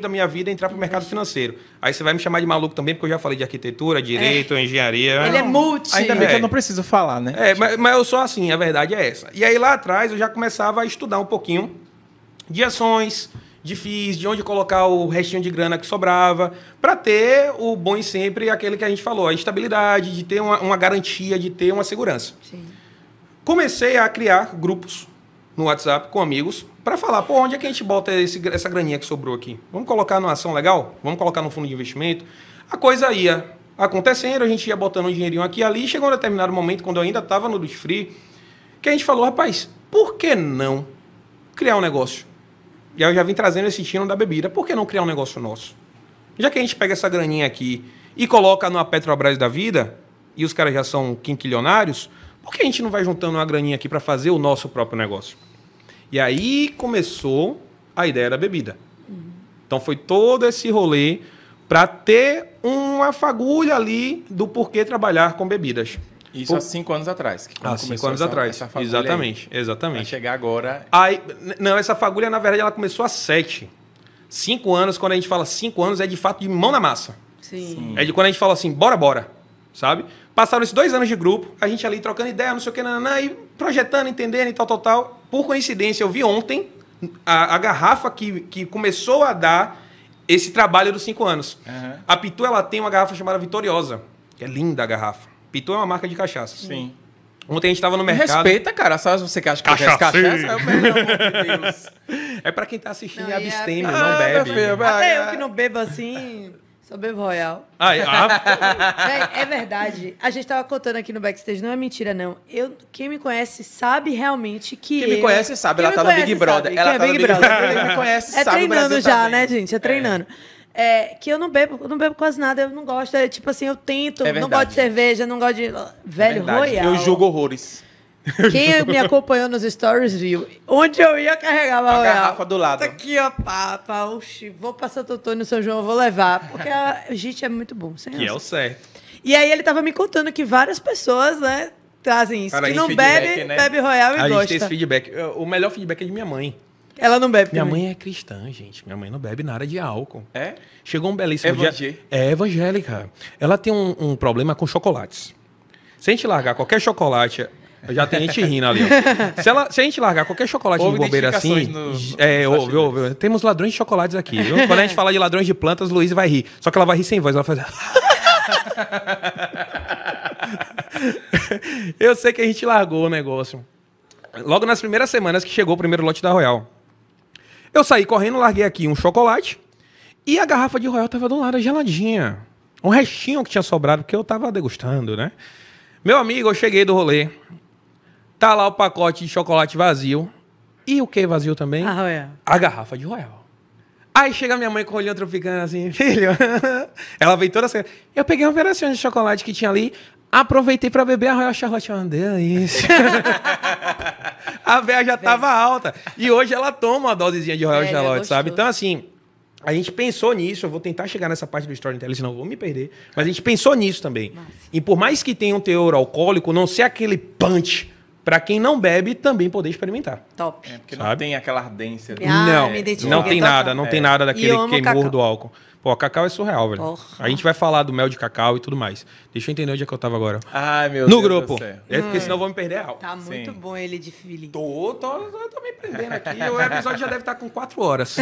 da minha vida entrar para o mercado financeiro. Aí você vai me chamar de maluco também, porque eu já falei de arquitetura, direito, é. engenharia. Ele não, é multi. Ainda bem é. que eu é. não preciso falar, né? É, mas, mas eu sou assim, a verdade é essa. E aí lá atrás eu já começava a estudar um pouquinho de ações, de FIIs, de onde colocar o restinho de grana que sobrava, para ter o bom e sempre aquele que a gente falou, a estabilidade, de ter uma, uma garantia, de ter uma segurança. Sim. Comecei a criar grupos no WhatsApp com amigos para falar, pô, onde é que a gente bota esse, essa graninha que sobrou aqui? Vamos colocar numa ação legal? Vamos colocar no fundo de investimento? A coisa ia acontecendo, a gente ia botando um dinheirinho aqui e ali, chegou um determinado momento, quando eu ainda estava no Duty Free, que a gente falou, rapaz, por que não criar um negócio? E aí eu já vim trazendo esse tino da bebida, por que não criar um negócio nosso? Já que a gente pega essa graninha aqui e coloca numa Petrobras da vida, e os caras já são quinquilionários, por que a gente não vai juntando uma graninha aqui para fazer o nosso próprio negócio? E aí começou a ideia da bebida. Uhum. Então foi todo esse rolê para ter uma fagulha ali do porquê trabalhar com bebidas. Isso Por... há cinco anos atrás. Há cinco anos essa, atrás. Essa exatamente, aí. exatamente. Vai chegar agora. Aí, não, essa fagulha, na verdade, ela começou há sete. Cinco anos, quando a gente fala cinco anos, é de fato de mão na massa. Sim. Sim. É de quando a gente fala assim, bora, bora. Sabe? Passaram esses dois anos de grupo, a gente ali trocando ideia, não sei o que, nananá, e projetando, entendendo e tal, tal, tal. Por coincidência, eu vi ontem a, a garrafa que, que começou a dar esse trabalho dos cinco anos. Uhum. A Pitu ela tem uma garrafa chamada Vitoriosa, que é linda a garrafa. Pitu é uma marca de cachaça. Sim. Ontem a gente estava no mercado. Respeita, cara. Só você que acha que cachaça, cachaça? É, o de Deus. é pra quem tá assistindo não, é abstêmio, é... não ah, bebe. Ah, filho, Até eu é. que não bebo assim. Sou bebo royal. Ai, ah. é, ah. é verdade. A gente tava contando aqui no backstage, não é mentira, não. Eu, quem me conhece sabe realmente que. Quem eu... me conhece sabe, quem ela tá, é tá no Big Brother. Sabe. Ela quem tá é Big no Big Brother. Quem me conhece é sabe. É treinando já, né, gente? É treinando. É. é. que eu não bebo, não bebo quase nada, eu não gosto. É, tipo assim, eu tento, é não gosto de cerveja, não gosto de. É Velho, royal. Eu jogo horrores. Quem me acompanhou nos stories viu. Onde eu ia carregar a garrafa do lado. Tá aqui, ó, papa. Oxi, vou pra Totô no São João, vou levar. Porque a gente é muito bom. Sem que é o certo. E aí ele tava me contando que várias pessoas, né, trazem isso. Cara, que não bebe, né? bebe Royal e a gosta. tem esse feedback. É, o melhor feedback é de minha mãe. Ela não bebe. Minha também. mãe é cristã, gente. Minha mãe não bebe nada de álcool. É? Chegou um belíssimo Evangé... dia. É evangélica. Ela tem um, um problema com chocolates. Se a gente largar qualquer chocolate já tem gente rindo ali. Se, ela, se a gente largar qualquer chocolate houve de bobeira assim. No, no é, ouve, ouve, temos ladrões de chocolates aqui. Viu? Quando a gente fala de ladrões de plantas, Luiz vai rir. Só que ela vai rir sem voz, ela fazer Eu sei que a gente largou o negócio. Logo nas primeiras semanas que chegou o primeiro lote da Royal. Eu saí correndo, larguei aqui um chocolate e a garrafa de Royal tava do lado, geladinha. Um restinho que tinha sobrado, porque eu tava degustando, né? Meu amigo, eu cheguei do rolê, Tá lá o pacote de chocolate vazio. E o que vazio também? A Royal. A garrafa de Royal. Aí chega minha mãe com o olho trofigando assim, filho. Ela veio toda assim. Eu peguei uma operação de chocolate que tinha ali, aproveitei para beber a Royal Charlotte. Uma delícia. a véia já tava alta. E hoje ela toma uma dosezinha de Royal Velho, Charlotte, sabe? Então, assim, a gente pensou nisso, eu vou tentar chegar nessa parte do storytelling, senão eu vou me perder. Mas a gente pensou nisso também. Nossa. E por mais que tenha um teor alcoólico, não ser aquele punch para quem não bebe também poder experimentar. Top. É, porque sabe? não tem aquela ardência. Do... Ah, não, não tem nada, não é. tem nada daquele queimor do álcool. Pô, cacau é surreal, velho. Porra. A gente vai falar do mel de cacau e tudo mais. Deixa eu entender onde é que eu tava agora. Ai, meu no Deus. No grupo. Do céu. É porque hum. senão eu vou me perder algo. Tá muito Sim. bom ele de feeling. Tô, tô, tô, tô me perdendo aqui. o episódio já deve estar tá com quatro horas.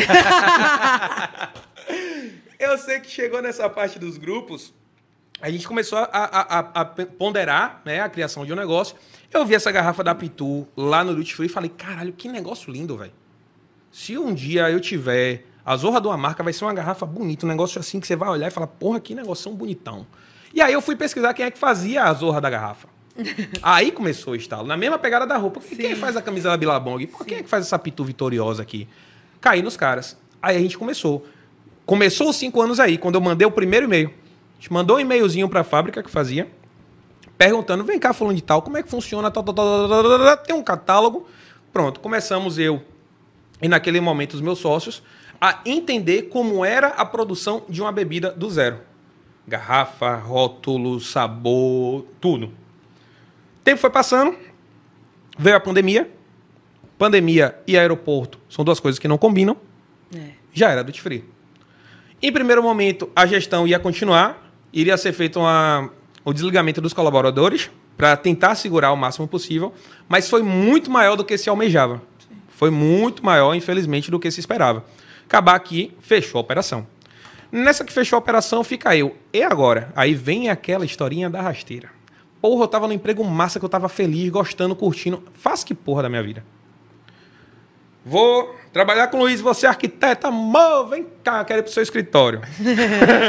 eu sei que chegou nessa parte dos grupos a gente começou a, a, a, a, ponderar né, a criação de um negócio. Eu vi essa garrafa da Pitu lá no Duty Free e falei, caralho, que negócio lindo, velho. Se um dia eu tiver a zorra de uma marca, vai ser uma garrafa bonita, um negócio assim que você vai olhar e falar, porra, que negócio bonitão. E aí eu fui pesquisar quem é que fazia a zorra da garrafa. aí começou o estalo, na mesma pegada da roupa. Quem é faz a camisa da Bilabong? Pô, quem é que faz essa Pitu vitoriosa aqui? Caí nos caras. Aí a gente começou. Começou os cinco anos aí, quando eu mandei o primeiro e-mail gente mandou um e-mailzinho para a fábrica que fazia, perguntando: vem cá, falando de tal, como é que funciona? Tal, tal, tal, tal, tal, tem um catálogo. Pronto, começamos eu e naquele momento os meus sócios a entender como era a produção de uma bebida do zero. Garrafa, rótulo, sabor, tudo. tempo foi passando, veio a pandemia. Pandemia e aeroporto são duas coisas que não combinam. É. Já era duty free. Em primeiro momento, a gestão ia continuar, iria ser feito uma, o desligamento dos colaboradores para tentar segurar o máximo possível, mas foi muito maior do que se almejava. Sim. Foi muito maior, infelizmente, do que se esperava. Acabar aqui, fechou a operação. Nessa que fechou a operação, fica eu. E agora? Aí vem aquela historinha da rasteira. Porra, eu tava no emprego massa que eu tava feliz, gostando, curtindo. Faz que porra da minha vida. Vou trabalhar com o Luiz, você é arquiteta, amor, vem cá, quero ir pro seu escritório.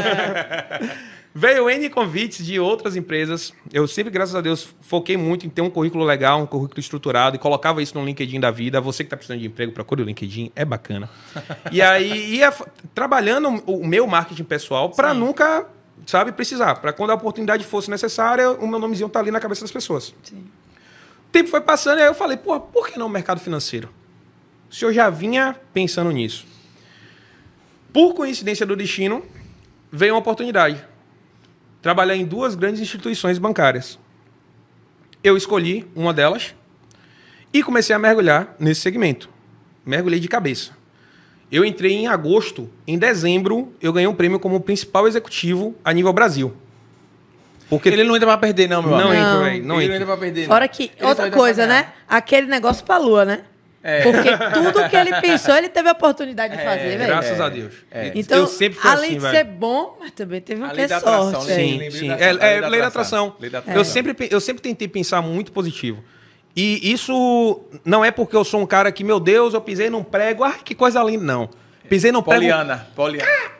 Veio N convites de outras empresas. Eu sempre, graças a Deus, foquei muito em ter um currículo legal, um currículo estruturado e colocava isso no LinkedIn da vida. Você que está precisando de emprego, procure o LinkedIn, é bacana. e aí ia trabalhando o meu marketing pessoal para nunca, sabe, precisar. Para quando a oportunidade fosse necessária, o meu nomezinho tá ali na cabeça das pessoas. Sim. O tempo foi passando e aí eu falei, pô, por que não mercado financeiro? Se eu já vinha pensando nisso. Por coincidência do destino, veio uma oportunidade trabalhar em duas grandes instituições bancárias. Eu escolhi uma delas e comecei a mergulhar nesse segmento. Mergulhei de cabeça. Eu entrei em agosto, em dezembro eu ganhei um prêmio como principal executivo a nível Brasil. Porque ele não entra pra perder, não, meu não amigo. Entra, não, não ele entra, velho. Não entra pra perder. Não. que, ele outra coisa, né? Aquele negócio pra lua, né? É. Porque tudo que ele pensou, ele teve a oportunidade de é, fazer, é, velho. Graças a é. Deus. É. Então, eu sempre fui além assim, de velho. ser bom, mas também teve uma que é sorte. Né? Sim, sim. sim. É, lei, da atração. Lei da Eu, sempre, eu sempre tentei pensar muito positivo. E isso não é porque eu sou um cara que, meu Deus, eu pisei num prego, ah, que coisa linda, não. Pisei num Poliana, prego... Poliana.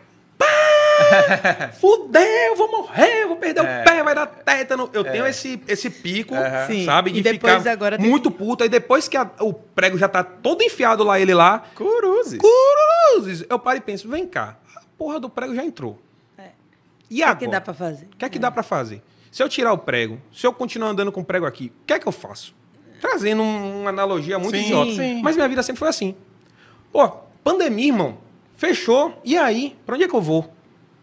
Fudeu, vou morrer, vou perder é. o pé, vai dar tétano. Eu é. tenho esse, esse pico, uhum. sabe? De e ficar agora muito tem... puto. Aí depois que a, o prego já tá todo enfiado lá, ele lá. Curuzes. Curuzes. Eu paro e penso, vem cá. A porra do prego já entrou. É. E agora? O que é que dá pra fazer? O que é que dá pra fazer? Se eu tirar o prego, se eu continuar andando com o prego aqui, o que é que eu faço? Trazendo uma analogia muito sim, idiota. Sim. Mas minha vida sempre foi assim. Pô, pandemia, irmão. Fechou. E aí? Pra onde é que eu vou?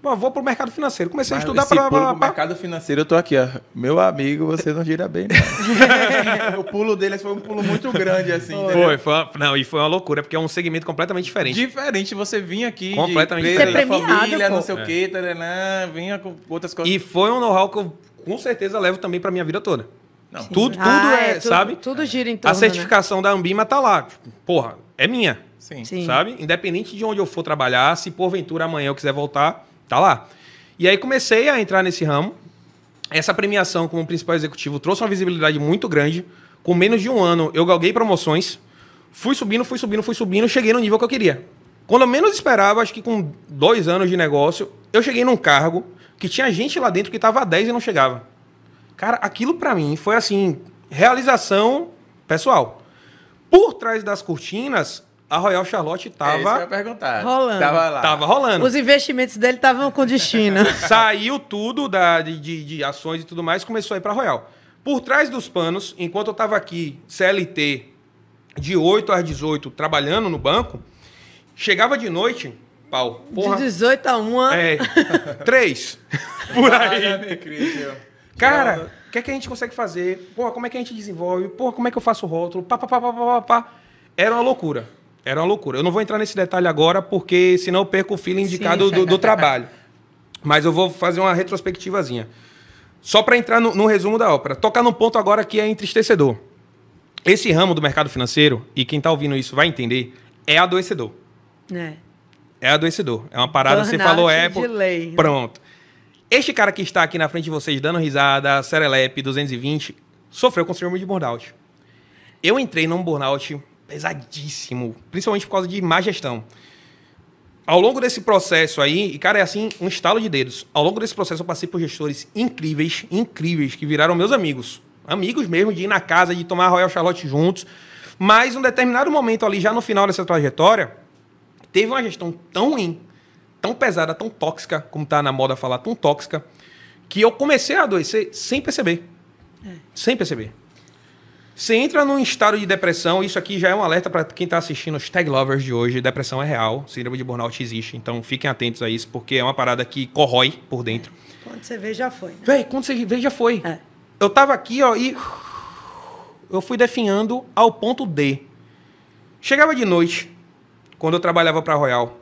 Bom, vou para o mercado financeiro. Comecei Mas a estudar para. Pra... mercado financeiro, eu tô aqui, ó. Meu amigo, você não gira bem. Não. o pulo dele foi um pulo muito grande, assim. Foi, foi uma, não, e foi uma loucura, porque é um segmento completamente diferente. Diferente, você vinha aqui. Completamente de empresa, diferente. família, é pô. não sei é. o quê, taranã, vinha com outras coisas. E foi um know-how que eu com certeza levo também para minha vida toda. Não, tudo, tudo ah, é, é tudo, sabe? Tudo gira em torno, A né? certificação né? da Ambima tá lá. Porra, é minha. Sim. Sim. Sabe? Independente de onde eu for trabalhar, se porventura amanhã eu quiser voltar, Tá lá. E aí comecei a entrar nesse ramo. Essa premiação como principal executivo trouxe uma visibilidade muito grande. Com menos de um ano, eu galguei promoções. Fui subindo, fui subindo, fui subindo, cheguei no nível que eu queria. Quando eu menos esperava, acho que com dois anos de negócio, eu cheguei num cargo que tinha gente lá dentro que estava a 10 e não chegava. Cara, aquilo para mim foi assim, realização pessoal. Por trás das cortinas, a Royal Charlotte estava. É perguntar. Rolando. Tava lá. Tava rolando. Os investimentos dele estavam com destino. Saiu tudo da, de, de, ações e tudo mais, começou a ir para Royal. Por trás dos panos, enquanto eu estava aqui, CLT, de 8 às 18, trabalhando no banco, chegava de noite, pau. Porra, de 18 a 1 É. 3. por aí. Cara, o que, é que a gente consegue fazer? Porra, como é que a gente desenvolve? Porra, como é que eu faço o rótulo? Pá, pá, pá, pá, pá, pá. Era uma loucura. Era uma loucura. Eu não vou entrar nesse detalhe agora, porque senão eu perco o feeling indicado do, do trabalho. Mas eu vou fazer uma retrospectivazinha. Só para entrar no, no, resumo da ópera. Tocar num ponto agora que é entristecedor. Esse ramo do mercado financeiro, e quem está ouvindo isso vai entender, é adoecedor. É. É adoecedor. É uma parada, Burnout você falou, é. de Lei. Pronto. Este cara que está aqui na frente de vocês, dando risada, Serelep 220, sofreu com síndrome de burnout. Eu entrei num burnout pesadíssimo, principalmente por causa de má gestão. Ao longo desse processo aí, e cara, é assim, um estalo de dedos. Ao longo desse processo eu passei por gestores incríveis, incríveis, que viraram meus amigos. Amigos mesmo, de ir na casa, de tomar Royal Charlotte juntos. Mas, um determinado momento ali, já no final dessa trajetória, teve uma gestão tão ruim, tão pesada, tão tóxica, como tá na moda falar, tão tóxica, que eu comecei a adoecer sem perceber. É. Sem perceber. Você entra num estado de depressão, isso aqui já é um alerta para quem está assistindo os tag lovers de hoje. Depressão é real, síndrome de burnout existe, então fiquem atentos a isso, porque é uma parada que corrói por dentro. Quando você vê, já foi. Né? Véi, quando você vê, já foi. É. Eu tava aqui, ó, e. Eu fui definhando ao ponto D. Chegava de noite, quando eu trabalhava para Royal.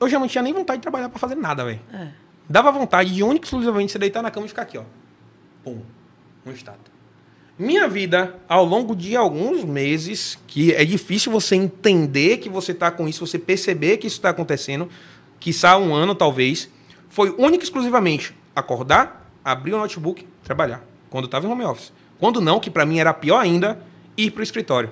Eu já não tinha nem vontade de trabalhar para fazer nada, velho. É. Dava vontade de única e exclusivamente você deitar na cama e ficar aqui, ó. Pum. Um estátua. Minha vida, ao longo de alguns meses, que é difícil você entender que você está com isso, você perceber que isso está acontecendo, que quiçá um ano talvez, foi única e exclusivamente acordar, abrir o notebook, trabalhar, quando estava em home office. Quando não, que para mim era pior ainda, ir para o escritório.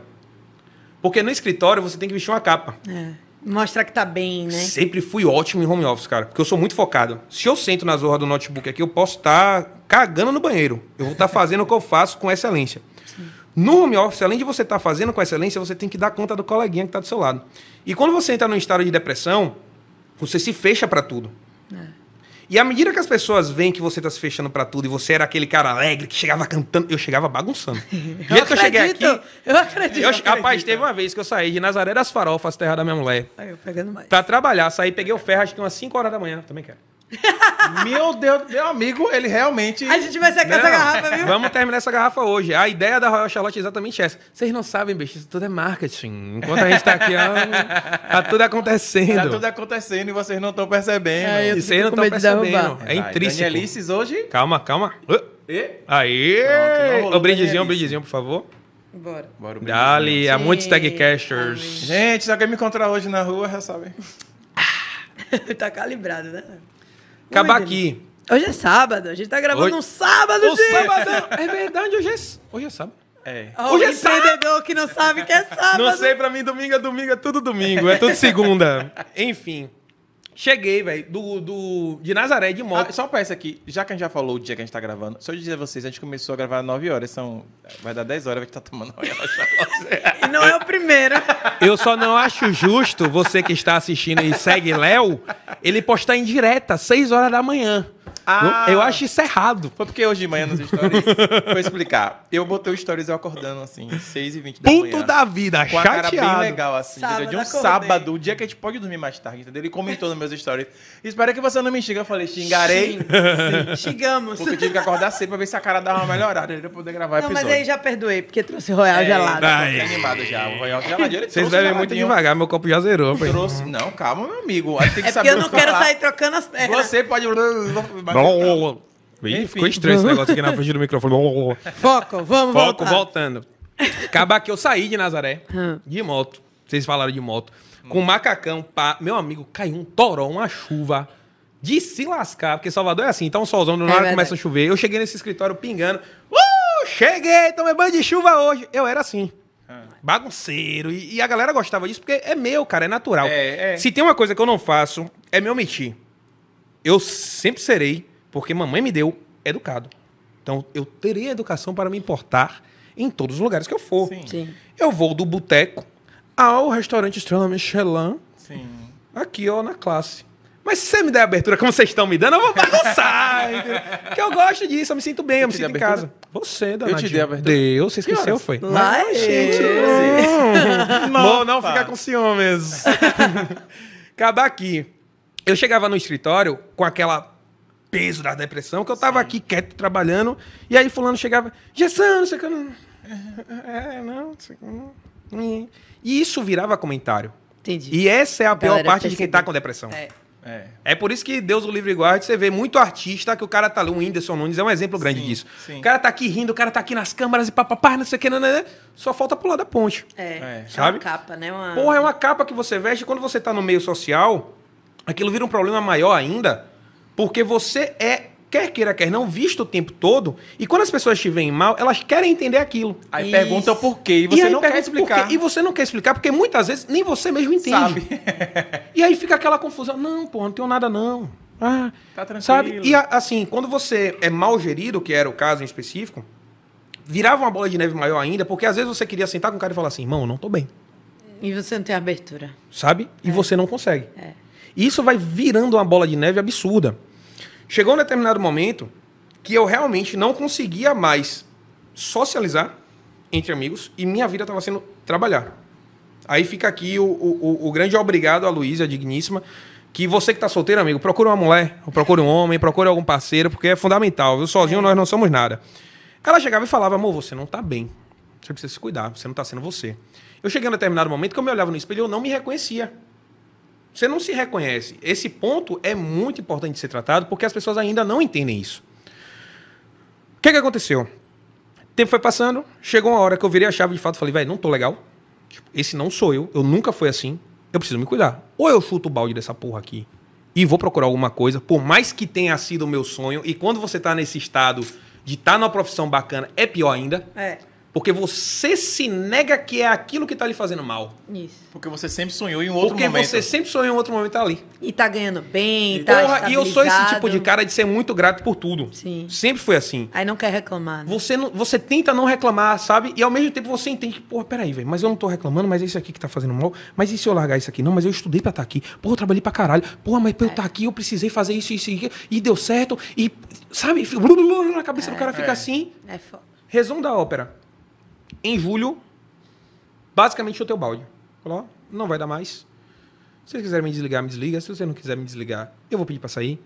Porque no escritório você tem que vestir uma capa. É. Mostrar que tá bem, né? Sempre fui ótimo em home office, cara. Porque eu sou muito focado. Se eu sento na zorra do notebook aqui, eu posso estar tá cagando no banheiro. Eu vou estar tá fazendo o que eu faço com excelência. Sim. No home office, além de você estar tá fazendo com excelência, você tem que dar conta do coleguinha que está do seu lado. E quando você entra num estado de depressão, você se fecha para tudo. É. E à medida que as pessoas veem que você tá se fechando para tudo e você era aquele cara alegre que chegava cantando, eu chegava bagunçando. Do jeito que eu cheguei aqui. Eu acredito. Eu, eu acredito. Rapaz, teve uma vez que eu saí de Nazaré das Farofas, terra da minha mulher. Aí eu pegando mais. Pra trabalhar, saí, peguei o ferro, acho que umas 5 horas da manhã, também quero. Meu Deus, meu amigo, ele realmente. A gente vai secar essa garrafa, viu? Vamos terminar essa garrafa hoje. A ideia da Royal Charlotte é exatamente essa. Vocês não sabem, bicho, isso tudo é marketing. Enquanto a gente tá aqui, ó, tá tudo acontecendo. Tá tudo acontecendo e vocês não estão percebendo. É, vocês não estão percebendo. É intrínseco. Danielices hoje. Calma, calma. Uh. E? Aí! Pronto, o brindezinho, o brindezinho, por favor. Bora. Bora Dali, há muitos tagcasters. Gente, se alguém me encontrar hoje na rua, já sabe. tá calibrado, né? acabar aqui. Hoje é sábado, a gente tá gravando hoje... um sábado, o Sábado. É verdade, hoje é, hoje é sábado. É. Oh, Hoje é sábado. que não sabe que é sábado. Não sei, pra mim domingo é domingo, é tudo domingo, é tudo segunda. Enfim. Cheguei, velho, do, do, de Nazaré de moto. Ah, só uma peça aqui, já que a gente já falou o dia que a gente tá gravando, só eu dizer a vocês, a gente começou a gravar às 9 horas, são, vai dar 10 horas, vai estar tá tomando uma E não é o primeiro. Eu só não acho justo, você que está assistindo e segue Léo, ele postar em direta, 6 horas da manhã. Ah. Eu acho isso errado. Foi porque hoje de manhã nos stories. vou explicar. Eu botei o stories eu acordando assim, 6h20 da manhã. Puto da vida, com a cara bem legal, assim. Sábado, de um acordei. sábado, o dia que a gente pode dormir mais tarde, entendeu? Ele comentou nos meus stories. Espero que você não me xingue. Eu falei, xingarei. Sim, xingamos. Porque eu tive que acordar cedo pra ver se a cara dava uma melhorada pra poder gravar não, episódio. Mas aí já perdoei, porque trouxe Royal é, gelado. Tá aí. animado já. O Royal gelado. Vocês bebem muito devagar, meu copo já zerou. Trouxe. Não, calma, meu amigo. Aí tem que é saber. Porque eu não quero sair trocando as pernas. Você pode. Blá, Ih, ficou estranho esse negócio aqui na frente do microfone. Foco, vamos Foco, voltar. voltando. Acabar que eu saí de Nazaré, de moto. Vocês falaram de moto. Com macacão, pá. Meu amigo, caiu um toró, uma chuva de se lascar. Porque Salvador é assim, então um solzão, do é nada é começa a chover. Eu cheguei nesse escritório pingando. Uh, cheguei, tomei banho de chuva hoje. Eu era assim ah. bagunceiro. E, e, a galera gostava disso porque é meu, cara, é natural. É, é. Se tem uma coisa que eu não faço, é me omitir eu sempre serei, porque mamãe me deu, educado. Então, eu terei a educação para me importar em todos os lugares que eu for. Sim. Sim. Eu vou do boteco ao restaurante Estrela Michelin, Sim. aqui ó, na classe. Mas se você me der a abertura como vocês estão me dando, eu vou bagunçar. entendeu? Porque eu gosto disso, eu me sinto bem, eu, eu me sinto em casa. Você, danadinho. Eu te dei a abertura. Deu, você esqueceu, foi. Lá, é gente. Não, não, não ficar com ciúmes. Acabar aqui eu chegava no escritório com aquela peso da depressão, que eu tava Sim. aqui quieto, trabalhando, e aí fulano chegava, Gessão, não sei o que, não... É, não, não sei o que, não... É". E isso virava comentário. Entendi. E essa é a pior Galera, parte de quem tá com depressão. É. É. é por isso que Deus o livre guarde, você vê muito artista que o cara tá ali, o Whindersson Nunes é um exemplo grande sim, disso. Sim. O cara tá aqui rindo, o cara tá aqui nas câmaras e papapá, não sei o que, não, não, não, só falta pular da ponte. É, é. é sabe? É uma capa, né? Uma... Porra, é uma capa que você veste quando você tá no meio social, aquilo vira um problema maior ainda, porque você é, quer queira, quer não, visto o tempo todo, e quando as pessoas te veem mal, elas querem entender aquilo. Aí Isso. perguntam por quê, e você e não quer explicar. E você não quer explicar, porque muitas vezes nem você mesmo entende. Sabe. e aí fica aquela confusão, não, pô, não tenho nada não. Ah, tá tranquilo. Sabe? E assim, quando você é mal gerido, que era o caso em específico, virava uma bola de neve maior ainda, porque às vezes você queria sentar com o cara e falar assim, irmão, não tô bem. E você não tem abertura. Sabe? E é. você não consegue. É. E isso vai virando uma bola de neve absurda. Chegou um determinado momento que eu realmente não conseguia mais socializar entre amigos e minha vida estava sendo trabalhar. Aí fica aqui o, o, o grande obrigado a Luísa, digníssima, que você que está solteiro, amigo, procure uma mulher, procure um homem, procure algum parceiro, porque é fundamental, viu? Sozinho é. nós não somos nada. Ela chegava e falava, amor, você não está bem. Você precisa se cuidar, você não está sendo você. Eu cheguei a um determinado momento que eu me olhava no espelho e eu não me reconhecia. Você não se reconhece. Esse ponto é muito importante de ser tratado porque as pessoas ainda não entendem isso. O que, é que aconteceu? O tempo foi passando, chegou uma hora que eu virei a chave de fato e falei, velho, não tô legal. Tipo, esse não sou eu, eu nunca fui assim. Eu preciso me cuidar. Ou eu chuto o balde dessa porra aqui e vou procurar alguma coisa, por mais que tenha sido o meu sonho. E quando você tá nesse estado de estar tá numa profissão bacana, é pior ainda. É. Porque você se nega que é aquilo que está lhe fazendo mal. Isso. Porque você sempre sonhou em outro Porque momento. Porque você sempre sonhou em outro momento tá ali. E tá ganhando bem, e tá Porra, E eu sou esse tipo de cara de ser muito grato por tudo. Sim. Sempre foi assim. Aí não quer reclamar. Né? Você, não, você tenta não reclamar, sabe? E ao mesmo tempo você entende que, porra, peraí, velho, mas eu não tô reclamando, mas é isso aqui que tá fazendo mal. Mas e se eu largar isso aqui? Não, mas eu estudei pra estar tá aqui. Porra, eu trabalhei pra caralho. Porra, mas pra é. eu tá estar aqui eu precisei fazer isso, isso e E deu certo. E, sabe? na cabeça é. do cara fica é. assim. É foda. Resumo da ópera em julho, basicamente chutei o balde. Falou, não vai dar mais. Se quiser me desligar, me desliga. Se você não quiser me desligar, eu vou pedir para sair.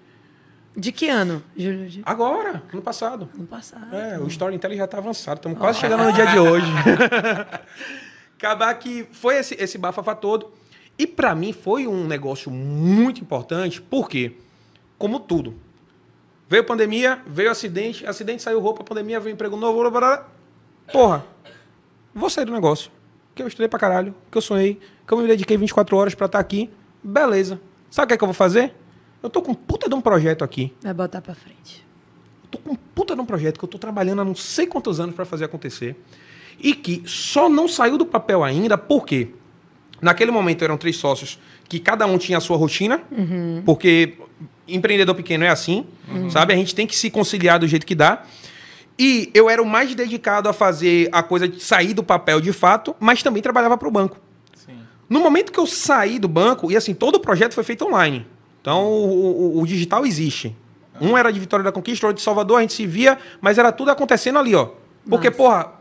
De que ano, Júlio? De... Agora, ano passado. Ano passado. É, o Storytelling já está avançado. Estamos quase chegando no dia de hoje. Acabar que foi esse, esse bafafá todo. E para mim foi um negócio muito importante, porque, como tudo, veio pandemia, veio acidente, acidente saiu roupa, pandemia, veio emprego novo, blá, blá, blá. porra, vou sair do negócio. Que eu estudei pra caralho, que eu sonhei, que eu me dediquei 24 horas para estar tá aqui. Beleza. Sabe o que é que eu vou fazer? Eu tô com puta de um projeto aqui. Vai botar pra frente. Eu tô com puta de um projeto que eu tô trabalhando há não sei quantos anos para fazer acontecer. E que só não saiu do papel ainda, porque naquele momento eram três sócios que cada um tinha a sua rotina, uhum. porque empreendedor pequeno é assim, uhum. sabe? A gente tem que se conciliar do jeito que dá. E eu era o mais dedicado a fazer a coisa de sair do papel de fato, mas também trabalhava para o banco. Sim. No momento que eu saí do banco, e assim, todo o projeto foi feito online. Então, o, o, o digital existe. Ah. Um era de Vitória da Conquista, outro de Salvador, a gente se via, mas era tudo acontecendo ali, ó. Porque, Nossa. porra,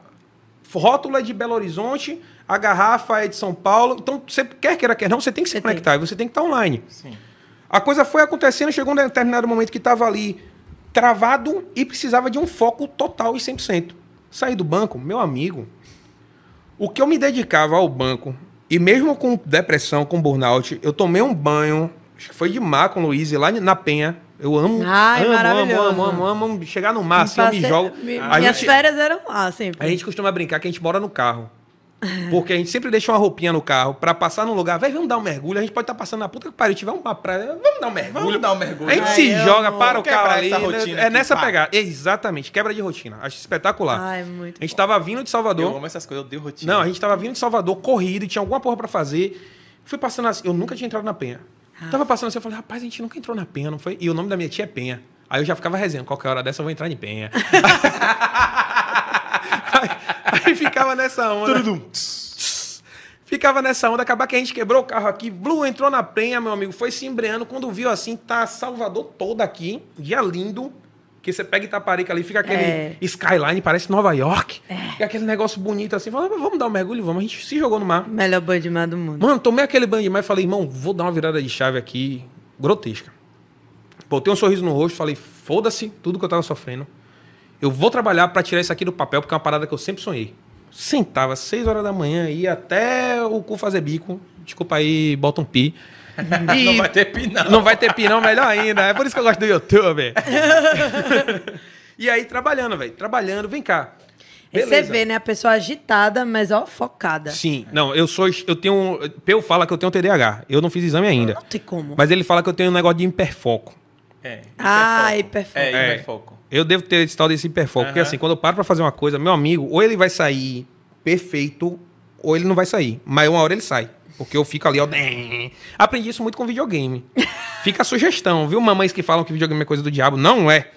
rótula é de Belo Horizonte, a garrafa é de São Paulo. Então, você quer queira, quer não, você tem que se você conectar, tem. você tem que estar online. Sim. A coisa foi acontecendo, chegou um determinado momento que estava ali travado e precisava de um foco total e 100%. Saí do banco, meu amigo, o que eu me dedicava ao banco, e mesmo com depressão, com burnout, eu tomei um banho, acho que foi de mar com o Luiz, lá na Penha. Eu amo, Ai, amo, amo, amo, amo, amo, amo, chegar no mar, assim, eu me jogo. minhas gente, férias eram lá sempre. A gente costuma brincar que a gente mora no carro. Porque a gente sempre deixa uma roupinha no carro para passar num lugar, vai, vamos dar um mergulho. A gente pode estar tá passando na puta que pariu, tiver uma praia, vamos dar um mergulho. Vamos dar um mergulho. A gente Ai, se joga, para o carro ali. Né? Rotina é nessa pegada. Exatamente, quebra de rotina. Acho espetacular. Ai, muito a gente bom. tava vindo de Salvador. Eu amo essas coisas, eu dei rotina. Não, a gente tava vindo de Salvador, corrido, tinha alguma porra para fazer. Fui passando assim, eu nunca tinha entrado na Penha. Ah. Tava passando assim, eu falei, rapaz, a gente nunca entrou na Penha, não foi? E o nome da minha tia é Penha. Aí eu já ficava resenhando, qualquer hora dessa eu vou entrar em penha. e ficava nessa onda. ficava nessa onda, acabar que a gente quebrou o carro aqui, Blue entrou na penha, meu amigo, foi se embreando, quando viu assim, tá Salvador toda aqui, dia lindo, que você pega Itaparica ali, fica aquele é. skyline, parece Nova York, é. aquele negócio bonito assim, fala, ah, vamos dar um mergulho, vamos, a gente se jogou no mar. Melhor banho de mar do mundo. Mano, tomei aquele banho de mar e falei, irmão, vou dar uma virada de chave aqui, grotesca. Botei um sorriso no rosto, falei, foda-se tudo que eu tava sofrendo. Eu vou trabalhar para tirar isso aqui do papel, porque é uma parada que eu sempre sonhei. Sentava às 6 horas da manhã, ia até o cu fazer bico. Desculpa aí, bota um pi. E não vai ter pi, não. Não vai ter pi, não, melhor ainda. É por isso que eu gosto do YouTube. e aí, trabalhando, velho. Trabalhando, vem cá. Você vê, né? A pessoa agitada, mas ó, focada. Sim. Não, eu sou. Eu tenho. Peu fala que eu tenho TDAH. Eu não fiz exame ainda. Não tem como. Mas ele fala que eu tenho um negócio de hiperfoco. É, Ah, hiperfoco. É, é, hiperfoco. É, eu devo ter esse tal desse hiperfoco, uhum. porque assim, quando eu paro pra fazer uma coisa, meu amigo, ou ele vai sair perfeito, ou ele não vai sair. Mas uma hora ele sai. Porque eu fico ali, ó. Aprendi isso muito com videogame. Fica a sugestão, viu? Mamães que falam que videogame é coisa do diabo. Não é.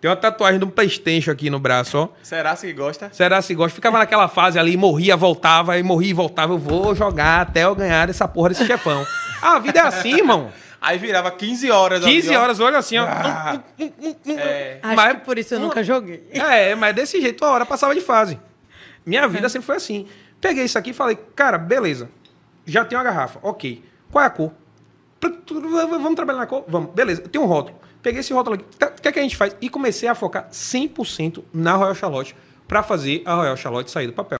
Tem uma tatuagem de um Playstation aqui no braço, ó. Será se gosta? Será se gosta? Ficava naquela fase ali, morria, voltava, e morria e voltava. Eu vou jogar até eu ganhar essa porra desse chefão. ah, a vida é assim, irmão. Aí virava 15 horas. 15 horas, olha assim, ó. Ah. É. Acho mas, que por isso eu nunca joguei. É, mas desse jeito, a hora passava de fase. Minha vida sempre foi assim. Peguei isso aqui e falei, cara, beleza. Já tem uma garrafa, ok. Qual é a cor? Vamos trabalhar na cor? Vamos, beleza. Tem um rótulo. Peguei esse rótulo aqui. Tá, o que, é que a gente faz? E comecei a focar 100% na Royal Charlotte para fazer a Royal Charlotte sair do papel.